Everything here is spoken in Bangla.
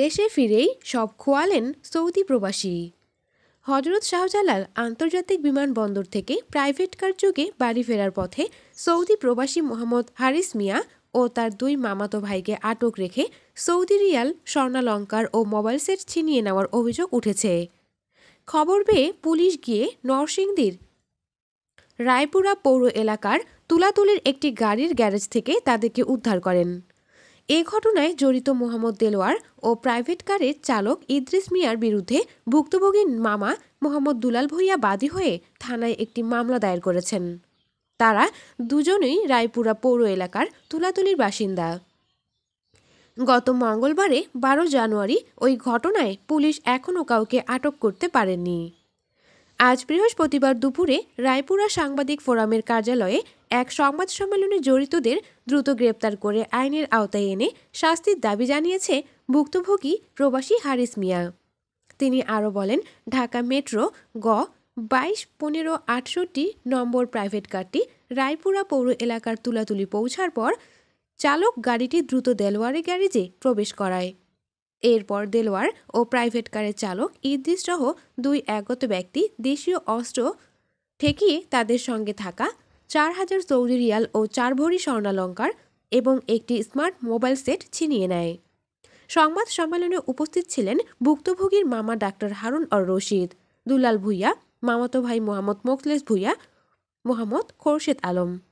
দেশে ফিরেই সব খোয়ালেন সৌদি প্রবাসী হজরত শাহজালাল আন্তর্জাতিক বিমানবন্দর থেকে প্রাইভেট কার যোগে বাড়ি ফেরার পথে সৌদি প্রবাসী মোহাম্মদ হারিস মিয়া ও তার দুই মামাতো ভাইকে আটক রেখে সৌদি রিয়াল স্বর্ণালঙ্কার ও মোবাইল সেট ছিনিয়ে নেওয়ার অভিযোগ উঠেছে খবর পেয়ে পুলিশ গিয়ে নরসিংদীর রায়পুরা পৌর এলাকার তুলাতুলির একটি গাড়ির গ্যারেজ থেকে তাদেরকে উদ্ধার করেন এ ঘটনায় জড়িত মোহাম্মদ দেলোয়ার ও প্রাইভেট কারের চালক ইদ্রিস মিয়ার বিরুদ্ধে ভুক্তভোগীর মামা মোহাম্মদ দুলাল ভূঁইয়া বাদী হয়ে থানায় একটি মামলা দায়ের করেছেন তারা দুজনেই রায়পুরা পৌর এলাকার তুলাতুলির বাসিন্দা গত মঙ্গলবারে বারো জানুয়ারি ওই ঘটনায় পুলিশ এখনও কাউকে আটক করতে পারেনি আজ বৃহস্পতিবার দুপুরে রায়পুরা সাংবাদিক ফোরামের কার্যালয়ে এক সংবাদ সম্মেলনে জড়িতদের দ্রুত গ্রেপ্তার করে আইনের আওতায় এনে শাস্তির দাবি জানিয়েছে ভুক্তভোগী প্রবাসী হারিস মিয়া তিনি আরও বলেন ঢাকা মেট্রো গ বাইশ পনেরো আটষট্টি নম্বর প্রাইভেট কারটি রায়পুরা পৌর এলাকার তুলাতুলি পৌঁছার পর চালক গাড়িটি দ্রুত দেলোয়ারে গ্যারেজে প্রবেশ করায় এরপর দেলোয়ার ও প্রাইভেট কারের চালক ইদ্রিস সহ দুই আগত ব্যক্তি দেশীয় অস্ত্র ঠেকিয়ে তাদের সঙ্গে থাকা চার হাজার সৌদি রিয়াল ও চার ভরি স্বর্ণালঙ্কার এবং একটি স্মার্ট মোবাইল সেট ছিনিয়ে নেয় সংবাদ সম্মেলনে উপস্থিত ছিলেন ভুক্তভোগীর মামা ডাক্তার হারুন অর রশিদ দুলাল ভুইয়া মামাতো ভাই মোহাম্মদ মোখলেস ভুইয়া মোহাম্মদ খোরশেদ আলম